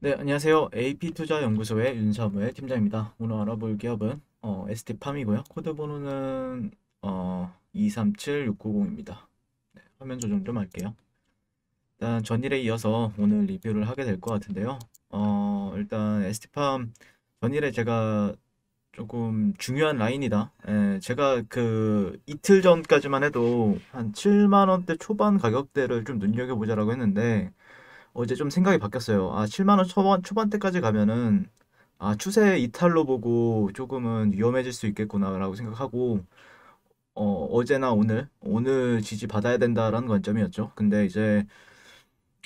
네, 안녕하세요. AP투자연구소의 윤사무엘 팀장입니다. 오늘 알아볼 기업은 어, ST팜이고요. 코드 번호는 어, 237690입니다. 네, 화면 조정 좀 할게요. 일단 전일에 이어서 오늘 리뷰를 하게 될 것 같은데요. 어, 일단 ST팜 전일에 제가 조금 중요한 라인이다. 예, 제가 그 이틀 전까지만 해도 한 7만 원대 초반 가격대를 좀 눈여겨보자라고 했는데 어제 좀 생각이 바뀌었어요. 아 7만 원 초반 초반대까지 가면은 아 추세 이탈로 보고 조금은 위험해질 수 있겠구나라고 생각하고 어 어제나 오늘 오늘 지지 받아야 된다라는 관점이었죠. 근데 이제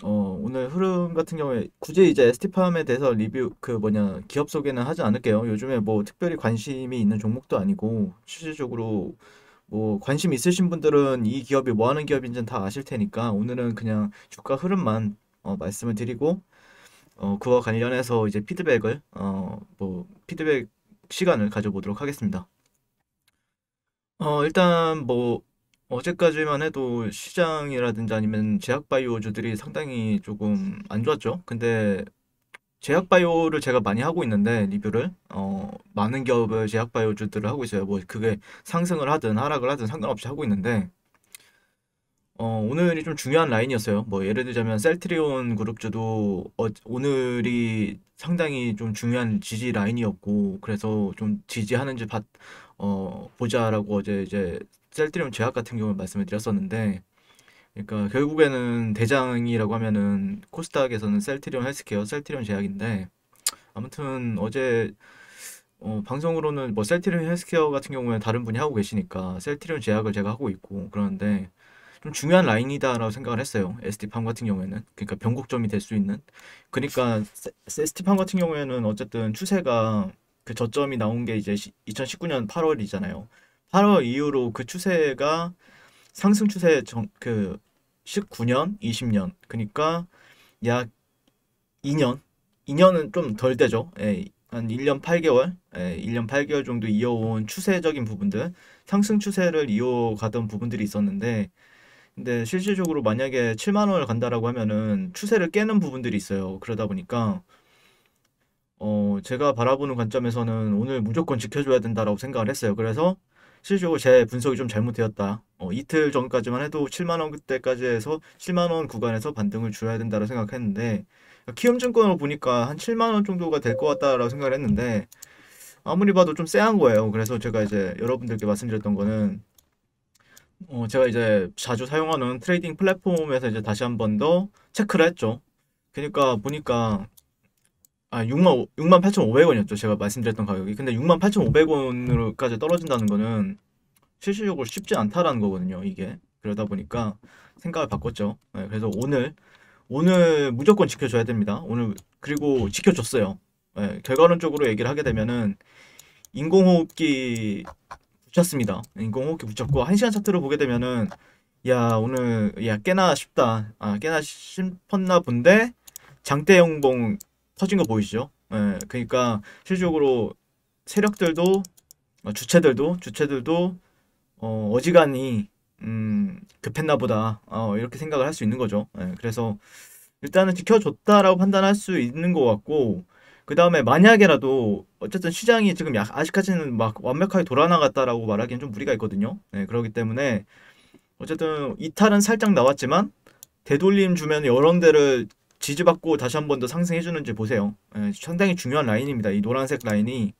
어 오늘 흐름 같은 경우에 굳이 이제 스티팜에 대해서 리뷰 그 뭐냐 기업 소개는 하지 않을게요. 요즘에 뭐 특별히 관심이 있는 종목도 아니고 실질적으로 뭐 관심 있으신 분들은 이 기업이 뭐 하는 기업인지는 다 아실 테니까 오늘은 그냥 주가 흐름만 어, 말씀을 드리고 어, 그와 관련해서 이제 피드백을 어, 뭐 피드백 시간을 가져보도록 하겠습니다. 어, 일단 뭐 어제까지만 해도 시장이라든지 아니면 제약바이오주들이 상당히 조금 안 좋았죠. 근데 제약바이오를 제가 많이 하고 있는데 리뷰를 어, 많은 기업의 제약바이오주들을 하고 있어요. 뭐 그게 상승을 하든 하락을 하든 상관없이 하고 있는데 어, 오늘이 좀 중요한 라인이었어요. 뭐 예를 들자면 셀트리온 그룹주도 어, 오늘이 상당히 좀 중요한 지지 라인이었고 그래서 좀 지지하는지 봐, 어, 보자라고 어제 이제 셀트리온 제약 같은 경우를 말씀을 드렸었는데 그러니까 결국에는 대장이라고 하면은 코스닥에서는 셀트리온 헬스케어, 셀트리온 제약인데 아무튼 어제 어, 방송으로는 뭐 셀트리온 헬스케어 같은 경우에 다른 분이 하고 계시니까 셀트리온 제약을 제가 하고 있고 그러는데 좀 중요한 라인이다라고 생각을 했어요. 에스티팜 같은 경우에는. 그러니까 변곡점이 될 수 있는. 그러니까 에스티팜 같은 경우에는 어쨌든 추세가 그 저점이 나온 게 이제 2019년 8월이잖아요. 8월 이후로 그 추세가 상승 추세 정, 그 19년, 20년. 그러니까 약 2년. 2년은 좀 덜 되죠. 예, 한 1년 8개월, 예, 1년 8개월 정도 이어온 추세적인 부분들, 상승 추세를 이어가던 부분들이 있었는데 근데 실질적으로 만약에 7만 원을 간다라고 하면은 추세를 깨는 부분들이 있어요. 그러다 보니까 어 제가 바라보는 관점에서는 오늘 무조건 지켜줘야 된다라고 생각을 했어요. 그래서 실질적으로 제 분석이 좀 잘못되었다. 어, 이틀 전까지만 해도 7만 원 그때까지 해서 7만 원 구간에서 반등을 줘야 된다고 생각했는데 키움증권으로 보니까 한 7만 원 정도가 될 것 같다라고 생각을 했는데 아무리 봐도 좀 쎄한 거예요. 그래서 제가 이제 여러분들께 말씀드렸던 거는 어, 제가 이제 자주 사용하는 트레이딩 플랫폼에서 이제 다시 한 번 더 체크를 했죠. 그러니까 보니까 아 6만 6만 8,500원이었죠. 제가 말씀드렸던 가격이. 근데 6만 8,500원으로까지 떨어진다는 거는 실질적으로 쉽지 않다라는 거거든요. 이게 그러다 보니까 생각을 바꿨죠. 네, 그래서 오늘 오늘 무조건 지켜줘야 됩니다. 오늘 그리고 지켜줬어요. 네, 결과론적으로 얘기를 하게 되면은 인공호흡기 붙였습니다. 인공호흡기 붙였고 1시간 차트로 보게 되면은 야 오늘 야 꽤나 쉽다. 아 꽤나 심었나 본데 장대 영봉 터진 거 보이시죠? 예, 그러니까 실질적으로 세력들도 어, 주체들도 주체들도 어, 어지간히 음, 급했나 보다 어, 이렇게 생각을 할 수 있는 거죠. 예, 그래서 일단은 지켜줬다라고 판단할 수 있는 것 같고 그 다음에 만약에라도 어쨌든 시장이 지금 아직까지는 막 완벽하게 돌아나갔다라고 말하기엔 좀 무리가 있거든요. 네, 그렇기 때문에 어쨌든 이탈은 살짝 나왔지만 되돌림 주면 여러 데를 지지받고 다시 한번 더 상승해주는지 보세요. 네, 상당히 중요한 라인입니다. 이 노란색 라인이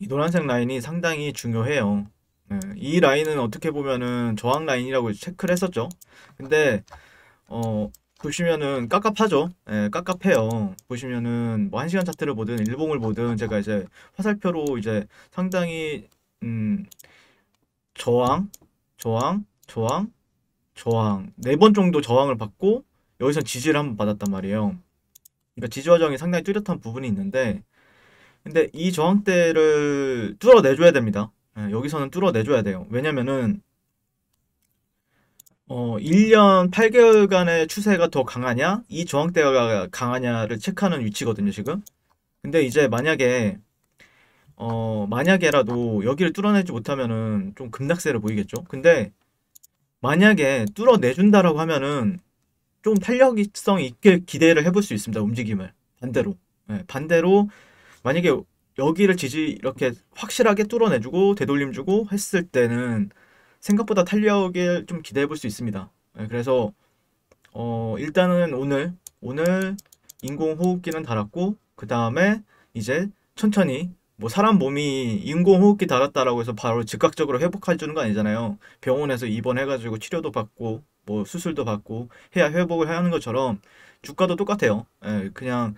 이 노란색 라인이 상당히 중요해요. 네, 이 라인은 어떻게 보면은 저항 라인이라고 체크를 했었죠. 근데 어 보시면은 깝깝하죠. 예, 깝깝해요. 보시면은 뭐 1시간 차트를 보든 일봉을 보든 제가 이제 화살표로 이제 상당히 음 저항, 저항, 저항, 저항 네 번 정도 저항을 받고 여기서 지지를 한번 받았단 말이에요. 그러니까 지지 과정이 상당히 뚜렷한 부분이 있는데 근데 이 저항대를 뚫어내줘야 됩니다. 예, 여기서는 뚫어내줘야 돼요. 왜냐면은 어, 1년 8개월간의 추세가 더 강하냐, 이 저항대가 강하냐를 체크하는 위치거든요, 지금. 근데 이제 만약에, 어, 만약에라도 여기를 뚫어내지 못하면은 좀 급락세를 보이겠죠. 근데 만약에 뚫어내준다라고 하면은 좀 탄력성 있게 기대를 해볼 수 있습니다, 움직임을. 반대로. 네, 반대로, 만약에 여기를 지지 이렇게 확실하게 뚫어내주고 되돌림 주고 했을 때는 생각보다 탄력을 좀 기대해 볼 수 있습니다. 예, 그래서 어, 일단은 오늘 오늘 인공호흡기는 달았고 그 다음에 이제 천천히 뭐 사람 몸이 인공호흡기 달았다라고 해서 바로 즉각적으로 회복할 주는 거 아니잖아요. 병원에서 입원해가지고 치료도 받고 뭐 수술도 받고 해야 회복을 하는 것처럼 주가도 똑같아요. 예, 그냥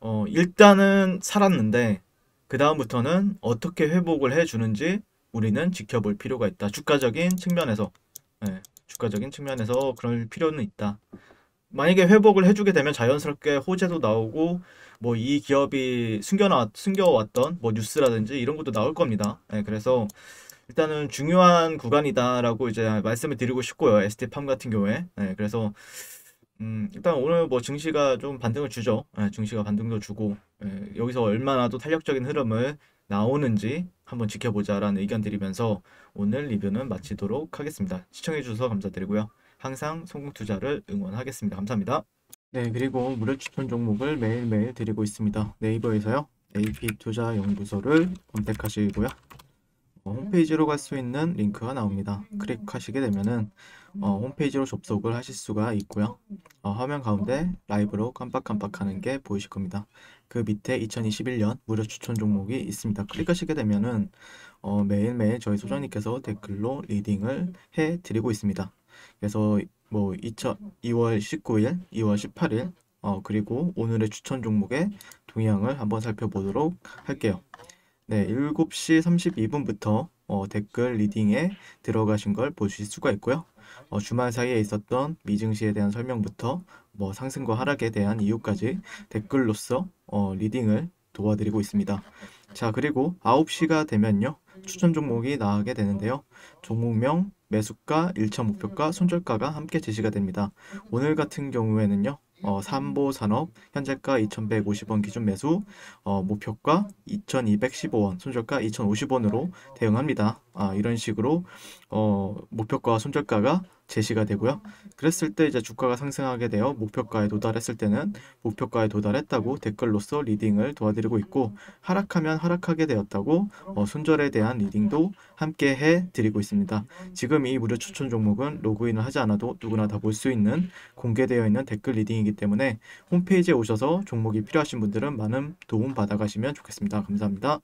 어, 일단은 살았는데 그 다음부터는 어떻게 회복을 해주는지 우리는 지켜볼 필요가 있다. 주가적인 측면에서 네, 주가적인 측면에서 그럴 필요는 있다. 만약에 회복을 해주게 되면 자연스럽게 호재도 나오고 뭐 이 기업이 숨겨놨 숨겨왔던 뭐 뉴스라든지 이런 것도 나올 겁니다. 네, 그래서 일단은 중요한 구간이다라고 이제 말씀을 드리고 싶고요. ST팜 같은 경우에 네, 그래서 음, 일단 오늘 뭐 증시가 좀 반등을 주죠. 네, 증시가 반등도 주고 네, 여기서 얼마나 또 탄력적인 흐름을 나오는지 한번 지켜보자라는 의견 드리면서 오늘 리뷰는 마치도록 하겠습니다. 시청해주셔서 감사드리고요. 항상 성공투자를 응원하겠습니다. 감사합니다. 네, 그리고 무료 추천 종목을 매일매일 드리고 있습니다. 네이버에서요. AP투자연구소를 선택하시고요 홈페이지로 갈 수 있는 링크가 나옵니다. 클릭하시게 되면은 어, 홈페이지로 접속을 하실 수가 있고요. 어, 화면 가운데 라이브로 깜빡깜빡하는 게 보이실 겁니다. 그 밑에 2021년 무료 추천 종목이 있습니다. 클릭하시게 되면은 어, 매일매일 저희 소장님께서 댓글로 리딩을 해드리고 있습니다. 그래서 뭐2 0 0 2월 19일, 2월 18일, 어, 그리고 오늘의 추천 종목의 동향을 한번 살펴보도록 할게요. 네, 7시 32분부터 어, 댓글 리딩에 들어가신 걸 보실 수가 있고요. 어, 주말 사이에 있었던 미증시에 대한 설명부터 뭐 상승과 하락에 대한 이유까지 댓글로써 어, 리딩을 도와드리고 있습니다. 자, 그리고 9시가 되면요. 추천 종목이 나가게 되는데요. 종목명, 매수가, 일차 목표가, 손절가가 함께 제시가 됩니다. 오늘 같은 경우에는요. 어, 삼보산업 현재가 2,150원 기준 매수 어, 목표가 2,215원 손절가 2,050원으로 대응합니다. 아, 이런 식으로 어, 목표가와 손절가가 제시가 되고요. 그랬을 때 이제 주가가 상승하게 되어 목표가에 도달했을 때는 목표가에 도달했다고 댓글로써 리딩을 도와드리고 있고 하락하면 하락하게 되었다고 어, 손절에 대한 리딩도 함께 해드리고 있습니다. 지금 이 무료 추천 종목은 로그인을 하지 않아도 누구나 다 볼 수 있는 공개되어 있는 댓글 리딩이기 때문에 홈페이지에 오셔서 종목이 필요하신 분들은 많은 도움 받아가시면 좋겠습니다. 감사합니다.